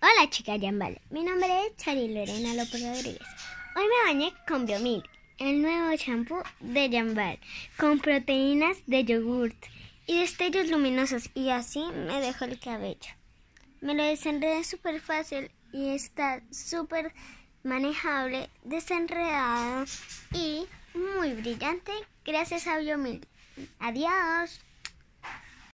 Hola chicas Yambal, mi nombre es Charly Lorena López Rodríguez. Hoy me bañé con Biomil, el nuevo champú de Yambal, con proteínas de yogurt y destellos luminosos y así me dejó el cabello. Me lo desenredé súper fácil y está súper manejable, desenredado y muy brillante gracias a Biomil. Adiós.